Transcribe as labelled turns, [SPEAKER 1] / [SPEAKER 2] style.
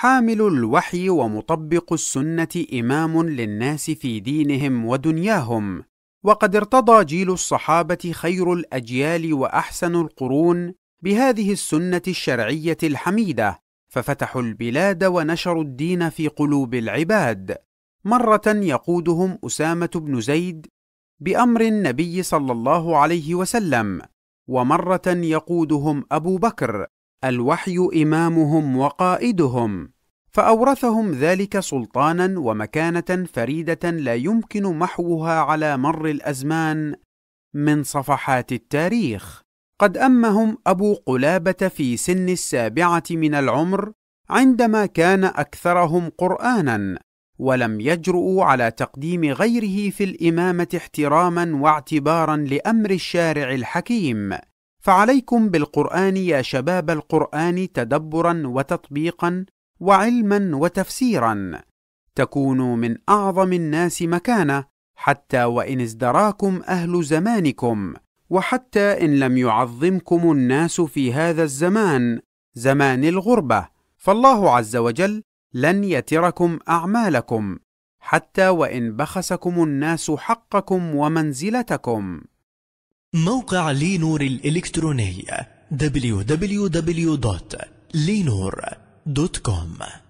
[SPEAKER 1] حامل الوحي ومطبق السنه امام للناس في دينهم ودنياهم وقد ارتضى جيل الصحابه خير الاجيال واحسن القرون بهذه السنه الشرعيه الحميده ففتحوا البلاد ونشروا الدين في قلوب العباد مره يقودهم اسامه بن زيد بامر النبي صلى الله عليه وسلم ومره يقودهم ابو بكر الوحي إمامهم وقائدهم فأورثهم ذلك سلطانا ومكانة فريدة لا يمكن محوها على مر الأزمان من صفحات التاريخ قد أمهم أبو قلابة في سن السابعة من العمر عندما كان أكثرهم قرآنا ولم يجرؤوا على تقديم غيره في الإمامة احتراما واعتبارا لأمر الشارع الحكيم فعليكم بالقران يا شباب القران تدبرا وتطبيقا وعلما وتفسيرا تكونوا من اعظم الناس مكانه حتى وان ازدراكم اهل زمانكم وحتى ان لم يعظمكم الناس في هذا الزمان زمان الغربه فالله عز وجل لن يتركم اعمالكم حتى وان بخسكم الناس حقكم ومنزلتكم موقع لينور الإلكتروني www.linur.com